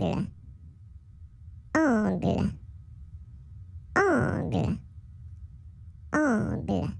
ogl ogl ogl ogl